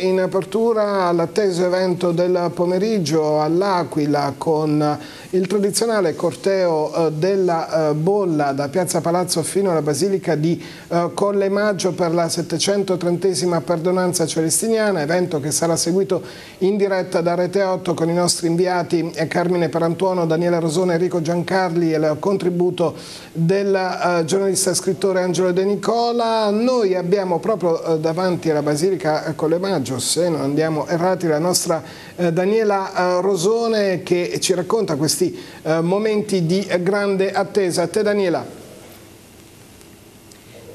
In apertura all'atteso evento del pomeriggio all'Aquila con il tradizionale corteo eh, della eh, bolla da Piazza Palazzo fino alla Basilica di eh, Colle Maggio per la 730esima perdonanza celestiniana, evento che sarà seguito in diretta da Rete 8 con i nostri inviati Carmine Perantuono, Daniele Rosone, Enrico Giancarli e il contributo del giornalista e scrittore Angelo De Nicola. Noi abbiamo proprio davanti alla Basilica Colle Maggio Religious, eh, non andiamo errati, la nostra eh, Daniela eh, Rosone che ci racconta questi eh, momenti di eh, grande attesa. A te Daniela.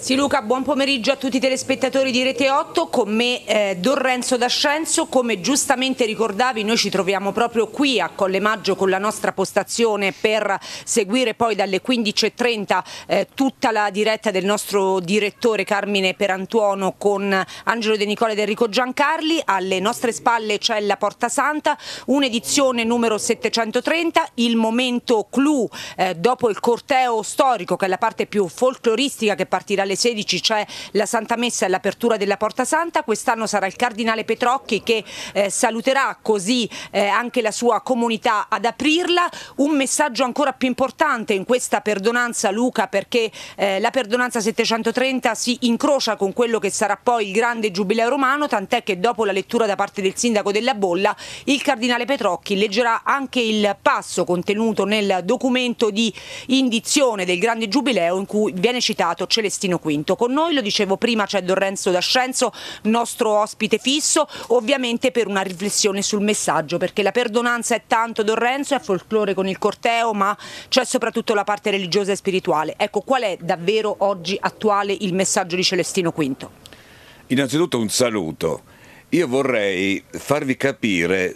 Sì Luca, buon pomeriggio a tutti i telespettatori di Rete 8, con me eh, Dorrenzo D'Ascenzo, come giustamente ricordavi noi ci troviamo proprio qui a Colle Maggio con la nostra postazione per seguire poi dalle 15.30 eh, tutta la diretta del nostro direttore Carmine Perantuono con Angelo De Nicole ed Enrico Giancarli, alle nostre spalle c'è la Porta Santa, un'edizione numero 730, il momento clou eh, dopo il corteo storico che è la parte più folcloristica che partirà alle alle 16 c'è cioè la Santa Messa e l'apertura della Porta Santa, quest'anno sarà il Cardinale Petrocchi che eh, saluterà così eh, anche la sua comunità ad aprirla. Un messaggio ancora più importante in questa perdonanza Luca perché eh, la perdonanza 730 si incrocia con quello che sarà poi il grande giubileo romano, tant'è che dopo la lettura da parte del sindaco della Bolla il Cardinale Petrocchi leggerà anche il passo contenuto nel documento di indizione del grande giubileo in cui viene citato Celestino V. Con noi, lo dicevo prima, c'è Dorrenzo D'Ascenzo, nostro ospite fisso, ovviamente per una riflessione sul messaggio, perché la perdonanza è tanto Dorrenzo, è folklore con il corteo, ma c'è soprattutto la parte religiosa e spirituale. Ecco, qual è davvero oggi attuale il messaggio di Celestino V? Innanzitutto un saluto. Io vorrei farvi capire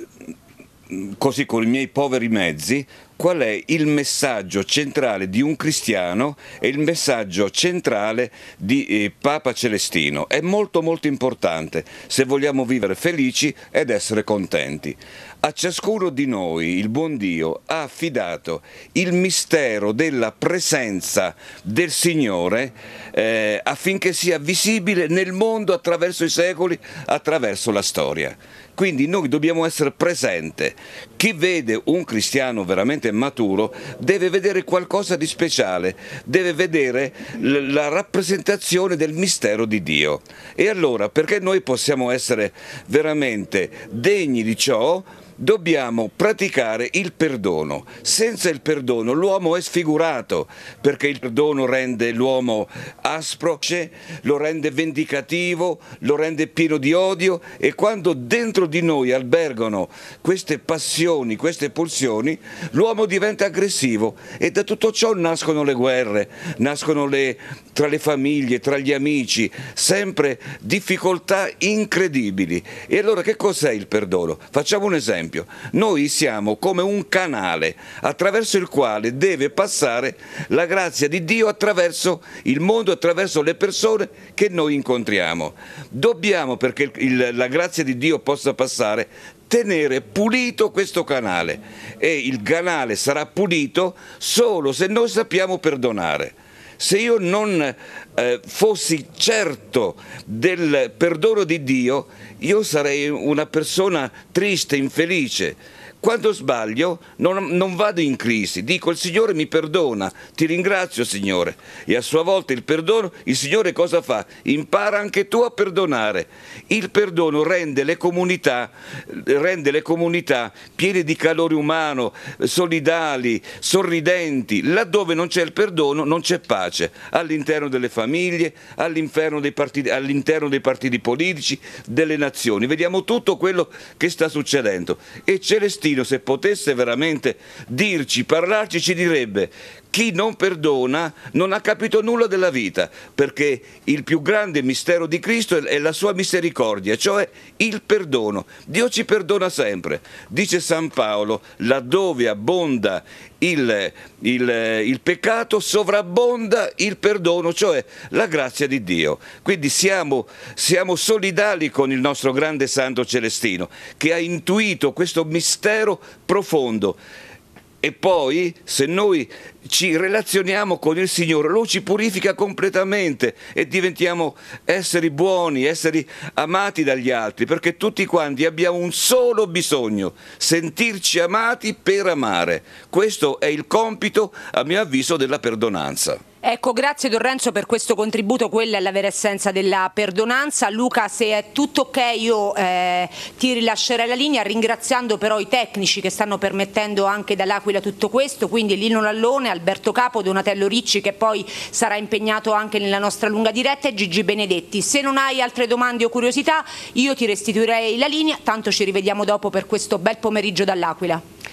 così con i miei poveri mezzi, qual è il messaggio centrale di un cristiano e il messaggio centrale di eh, Papa Celestino. È molto molto importante se vogliamo vivere felici ed essere contenti. A ciascuno di noi il buon Dio ha affidato il mistero della presenza del Signore eh, affinché sia visibile nel mondo attraverso i secoli, attraverso la storia. Quindi noi dobbiamo essere presenti. Chi vede un cristiano veramente maturo deve vedere qualcosa di speciale, deve vedere la rappresentazione del mistero di Dio. E allora perché noi possiamo essere veramente degni di ciò? dobbiamo praticare il perdono. Senza il perdono l'uomo è sfigurato perché il perdono rende l'uomo aspro, cioè lo rende vendicativo, lo rende pieno di odio e quando dentro di noi albergano queste passioni, queste pulsioni, l'uomo diventa aggressivo e da tutto ciò nascono le guerre, nascono le, tra le famiglie, tra gli amici, sempre difficoltà incredibili. E allora che cos'è il perdono? Facciamo un esempio esempio, noi siamo come un canale attraverso il quale deve passare la grazia di Dio attraverso il mondo, attraverso le persone che noi incontriamo. Dobbiamo, perché il, la grazia di Dio possa passare, tenere pulito questo canale e il canale sarà pulito solo se noi sappiamo perdonare se io non eh, fossi certo del perdono di Dio, io sarei una persona triste, infelice quando sbaglio non, non, vado in crisi, dico il Signore mi perdona, ti ringrazio Signore. E a sua volta il perdono, il Signore cosa fa? Impara anche tu a perdonare. Il perdono rende le comunità, rende le comunità piene di calore umano, solidali, sorridenti. Laddove non c'è il perdono non c'è pace. All'interno delle famiglie, all'interno dei, all dei partiti politici, delle nazioni. Vediamo tutto quello che sta succedendo. E Celestino Guido se potesse veramente dirci, parlarci, ci direbbe chi non perdona non ha capito nulla della vita, perché il più grande mistero di Cristo è la sua misericordia, cioè il perdono. Dio ci perdona sempre. Dice San Paolo, laddove abbonda il, il, il peccato, sovrabbonda il perdono, cioè la grazia di Dio. Quindi siamo, siamo solidali con il nostro grande Santo Celestino, che ha intuito questo mistero profondo e poi se noi ci relazioniamo con il Signore, Lui ci purifica completamente e diventiamo esseri buoni, esseri amati dagli altri, perché tutti quanti abbiamo un solo bisogno, sentirci amati per amare. Questo è il compito, a mio avviso, della perdonanza. Ecco, grazie Torrenzo per questo contributo, quella è la vera essenza della perdonanza. Luca, se è tutto ok io eh, ti rilascerei la linea ringraziando però i tecnici che stanno permettendo anche dall'Aquila tutto questo, quindi Lino Lallone, Alberto Capo, Donatello Ricci che poi sarà impegnato anche nella nostra lunga diretta e Gigi Benedetti. Se non hai altre domande o curiosità io ti restituirei la linea, tanto ci rivediamo dopo per questo bel pomeriggio dall'Aquila.